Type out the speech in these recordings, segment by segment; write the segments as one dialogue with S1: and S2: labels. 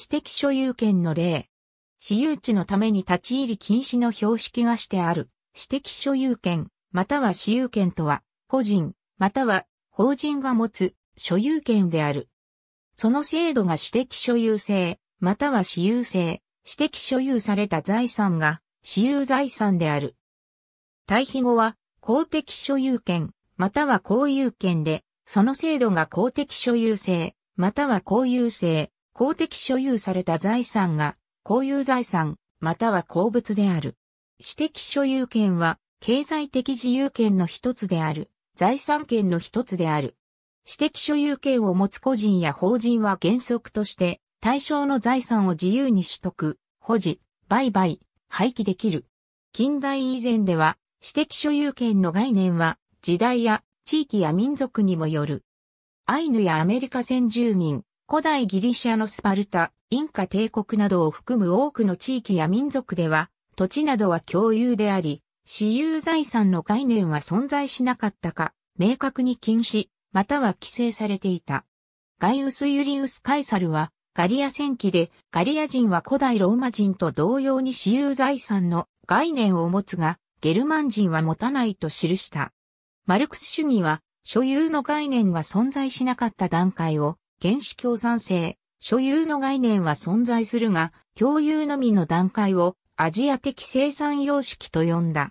S1: 私的所有権の例。私有地のために立ち入り禁止の標識がしてある、私的所有権、または私有権とは、個人、または法人が持つ所有権である。その制度が私的所有制、または私有制、私的所有された財産が私有財産である。対比語は公的所有権、または公有権で、その制度が公的所有制、または公有制、公的所有された財産が、公有財産、または公物である。私的所有権は、経済的自由権の一つである。財産権の一つである。私的所有権を持つ個人や法人は原則として、対象の財産を自由に取得、保持、売買、廃棄できる。近代以前では、私的所有権の概念は、時代や地域や民族にもよる。アイヌやアメリカ先住民、古代ギリシャのスパルタ、インカ帝国などを含む多くの地域や民族では、土地などは共有であり、私有財産の概念は存在しなかったか、明確に禁止、または規制されていた。ガイウス・ユリウス・カイサルは、ガリア戦記で、ガリア人は古代ローマ人と同様に私有財産の概念を持つが、ゲルマン人は持たないと記した。マルクス主義は、所有の概念が存在しなかった段階を、原子共産性、所有の概念は存在するが、共有のみの段階をアジア的生産様式と呼んだ。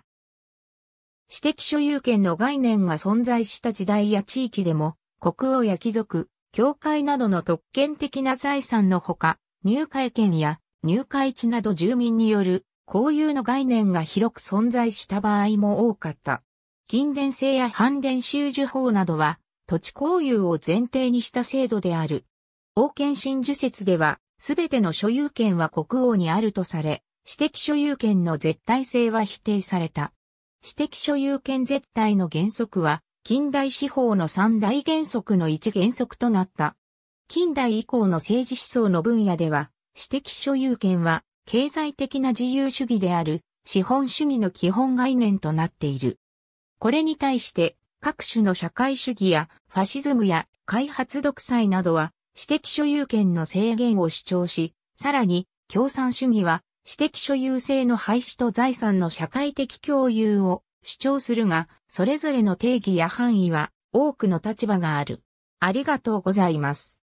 S1: 私的所有権の概念が存在した時代や地域でも、国王や貴族、教会などの特権的な財産のほか、入会権や入会地など住民による交友の概念が広く存在した場合も多かった。近伝性や反伝収受法などは土地交流を前提にした制度である。王権真珠説では、すべての所有権は国王にあるとされ、私的所有権の絶対性は否定された。私的所有権絶対の原則は、近代司法の三大原則の一原則となった。近代以降の政治思想の分野では、私的所有権は、経済的な自由主義である、資本主義の基本概念となっている。これに対して、各種の社会主義やファシズムや開発独裁などは私的所有権の制限を主張し、さらに共産主義は私的所有制の廃止と財産の社会的共有を主張するが、それぞれの定義や範囲は多くの立場がある。ありがとうございます。